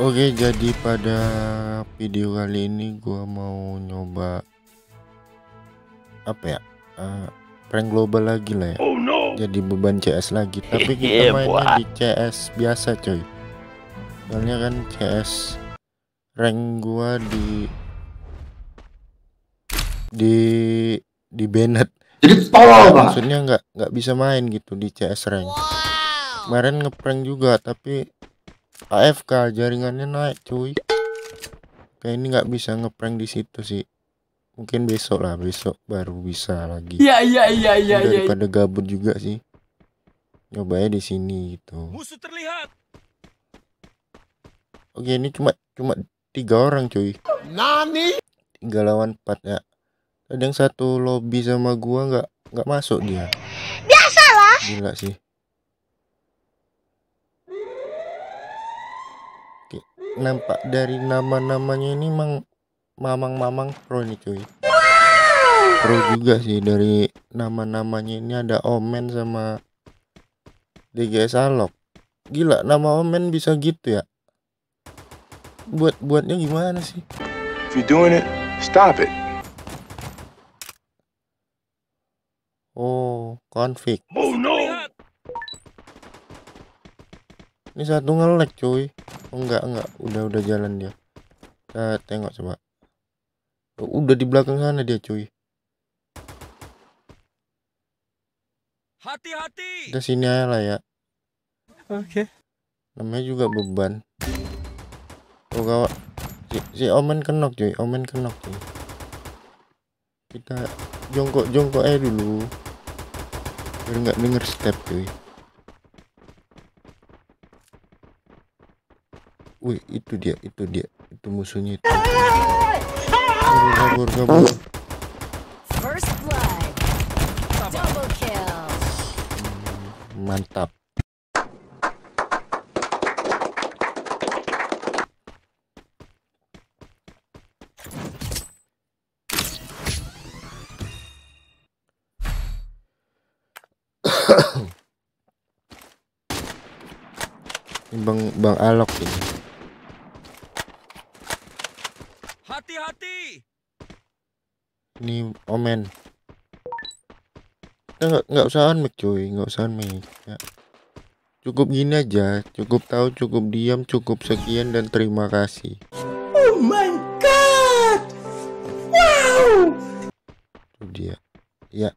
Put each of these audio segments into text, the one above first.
Oke jadi pada video kali ini gua mau nyoba apa ya uh, prank global lagi lah ya oh, no. jadi beban CS lagi tapi kita iya, mainnya di CS biasa coy soalnya kan CS rank gua di di di Bennett jadi tolol banget maksudnya nggak nggak bisa main gitu di CS rank wow. kemarin ngeprank juga tapi AFK jaringannya naik cuy kayak ini nggak bisa ngeprank di situ sih mungkin besok lah besok baru bisa lagi iya iya iya iya ya, daripada ya. gabut juga sih nyobanya di sini gitu musuh terlihat oke ini cuma cuma tiga orang cuy nani tiga lawan empat ya kadang satu lobby sama gua nggak nggak masuk dia biasalah gila sih Oke, nampak dari nama-namanya ini mang mamang-mamang pro nih cuy pro juga sih dari nama-namanya ini ada omen sama DGS Alok gila nama omen bisa gitu ya buat buatnya gimana sih? If you doing it, stop it. Oh, konflik. Oh no. Ini satu ngelek cuy. Oh, enggak enggak, udah udah jalan dia. Kita tengok coba. Oh, udah di belakang sana dia cuy. Hati-hati. Udah sini aja lah ya. Oke. Okay. Namanya juga beban oh kawan si, si omen kenok cuy omen kenok cuy kita jongkok jongkok aja dulu biar nggak denger step cuy wih itu dia itu dia itu musuhnya itu kabur kabur kabur mantap Ini bang bang Alok ini. Hati-hati. Ini omen. Kita nggak nggak usah mic cuy, nggak usah mic. Ya. Cukup gini aja, cukup tahu, cukup diam, cukup sekian dan terima kasih. Oh my god. Wow. Itu dia. Ya.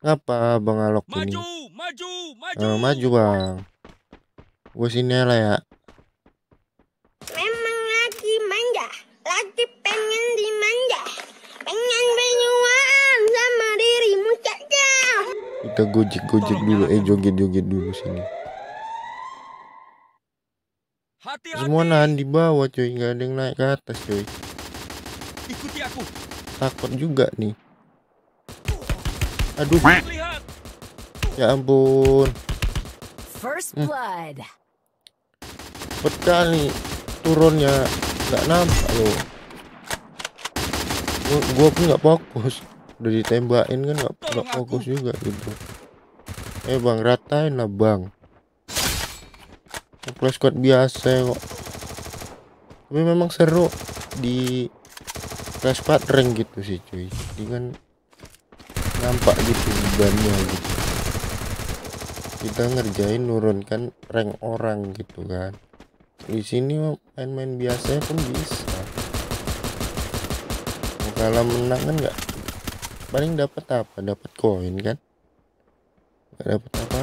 Ngapa Bang Alok maju, ini? Maju, maju, maju. Uh, maju, Bang sini lah ya. Memang lagi manja, lagi pengen dimanja, pengen penyuaan sama dirimu caca. Kita gojek gojek dulu, eh joget joget dulu sini. Hati -hati. Semua nahan di bawah cuy, nggak ada yang naik ke atas cuy. Ikuti aku. Takut juga nih. Aduh. Ya ampun. First hmm. blood. Hmm pecah nih turunnya nggak nampak lo? gua, pun nggak fokus udah ditembakin kan nggak fokus juga gitu eh bang ratain lah bang flash squad biasa kok tapi memang seru di flash squad rank gitu sih cuy jadi kan nampak gitu bannya gitu kita ngerjain nurunkan rank orang gitu kan di sini main-main biasa pun bisa kalau menang kan nggak paling dapat apa dapat koin kan nggak dapat apa, -apa.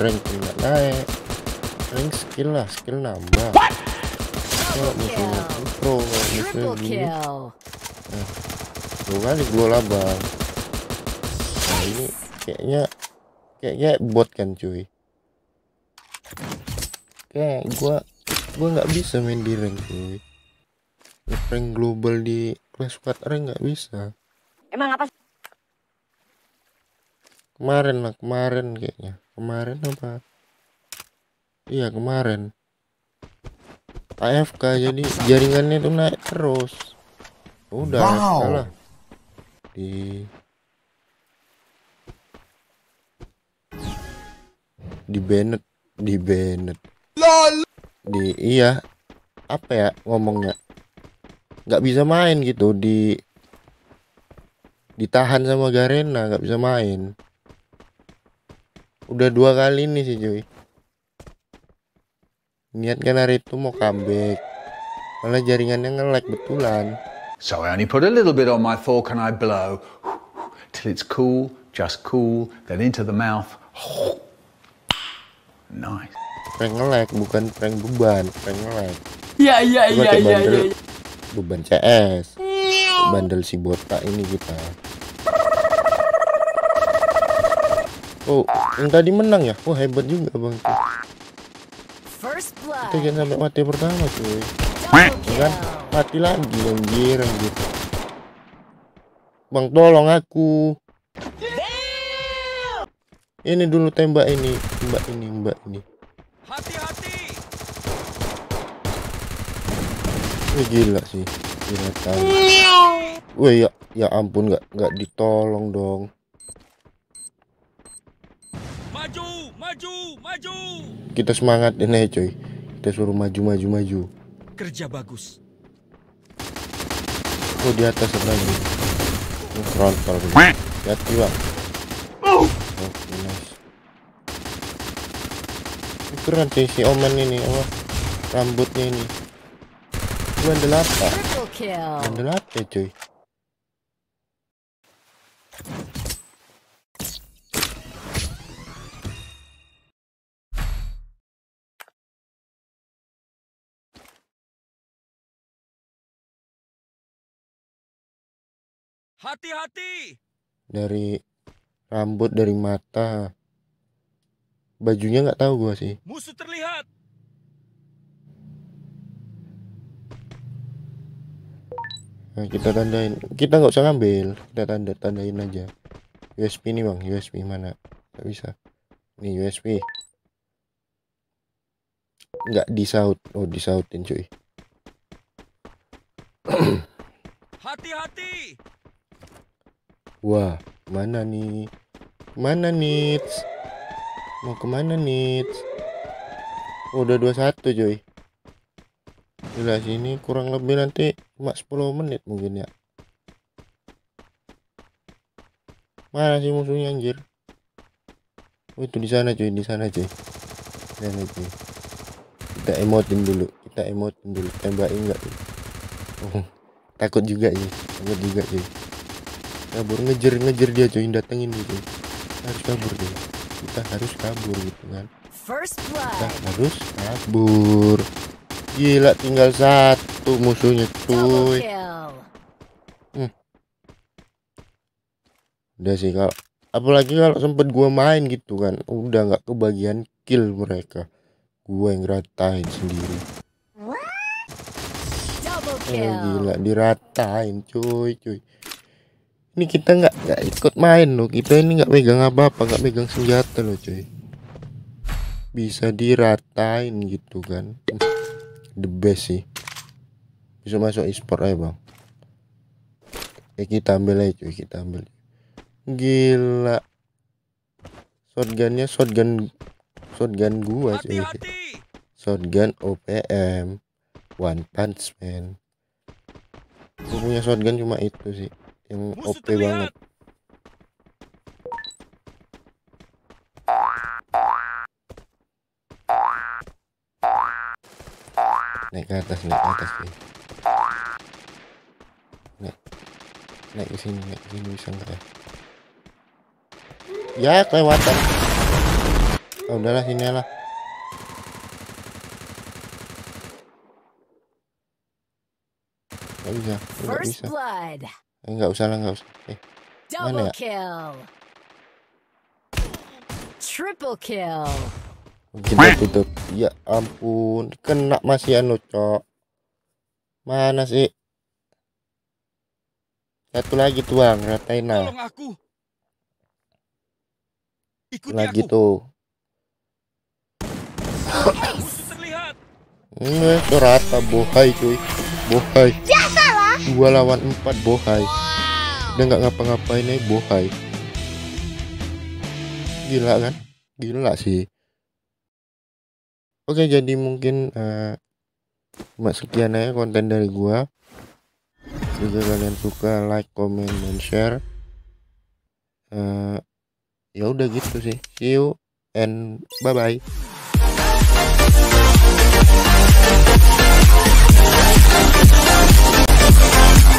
rank nggak naik rank skill lah skill nambah kalau musuhnya pro kalau musuhnya gini nah dua kali gue labang nah ini kayaknya kayaknya bot kan cuy kayak gua gue nggak bisa main di rank cuy rank global di Clash Squad rank nggak bisa emang apa kemarin lah kemarin kayaknya kemarin apa iya kemarin AFK jadi jaringannya tuh naik terus udah wow. kalah di di Bennett di Bennett LOL di iya apa ya ngomongnya nggak bisa main gitu di ditahan sama Garena nggak bisa main udah dua kali nih sih cuy niat kan hari itu mau comeback malah jaringannya ngelag betulan so I only put a little bit on my fork and I blow till it's cool just cool then into the mouth nice prank ngelag bukan prank beban prank ngelag iya iya iya iya iya beban CS bandel si botak ini kita oh yang tadi menang ya wah oh, hebat juga bang kita jangan sampai mati pertama cuy kan mati lagi anjir anjir bang tolong aku ini dulu tembak ini mbak ini mbak ini Hati-hati. Wih gila sih. Gila tahu. Wih ya, ya ampun nggak nggak ditolong dong. Maju, maju, maju. Kita semangat ini coy. Kita suruh maju, maju, maju. Kerja bagus. Oh di atas sebenarnya. Frontal. hati bang. berat deh si omen ini oh, rambutnya ini bandel apa ah. bandel apa ya, cuy Hati-hati. Dari rambut dari mata bajunya nggak tahu gua sih musuh terlihat nah, kita tandain kita nggak usah ngambil kita tanda tandain aja USB ini bang USB mana Gak bisa Ini USB nggak disaut oh disautin cuy hati-hati wah mana nih mana nih Mau kemana nih? Oh, udah 21 Joy. jelas sini kurang lebih nanti cuma 10 menit mungkin ya. Mana sih musuhnya anjir? Oh, itu di sana cuy, di sana cuy. Di sana Kita emotin dulu, kita emotin dulu. Tembakin enggak Oh, takut juga sih, takut juga cuy. Kabur ngejer ngejer dia cuy, datengin gitu. Harus kabur dia kita harus kabur gitu kan kita harus kabur gila tinggal satu musuhnya cuy hmm. udah sih kalau apalagi kalau sempet gua main gitu kan udah nggak kebagian kill mereka gua yang ratain sendiri eh, gila diratain cuy cuy ini kita nggak nggak ikut main loh kita ini nggak pegang apa-apa nggak pegang senjata loh cuy bisa diratain gitu kan the best sih bisa masuk e-sport aja bang eh kita ambil aja cuy kita ambil gila shotgunnya shotgun shotgun gua cuy shotgun OPM one punch man gua punya shotgun cuma itu sih yang Musuh OP terlihat. banget. Naik ke atas, naik ke atas nih. Naik, naik ke sini, naik ke sini bisa nggak ya? Ya kelewatan. Oh, udahlah sini lah. Gak bisa, gak bisa. Enggak eh, usah lah, enggak usah. Eh, mana ya? Triple kill. Jendela tutup. Ya ampun, kena masih anu, Cok. Mana sih? Satu lagi tuang, ratain lah. aku. Ikuti lagi aku. tuh. Ini rata bohai cuy. Bohai. Jasa! dua lawan empat bohai udah nggak ngapa-ngapain nih bohai gila kan gila sih oke jadi mungkin uh, cuma sekian aja konten dari gua jika kalian suka like comment dan share uh, ya udah gitu sih see you and bye bye Yeah.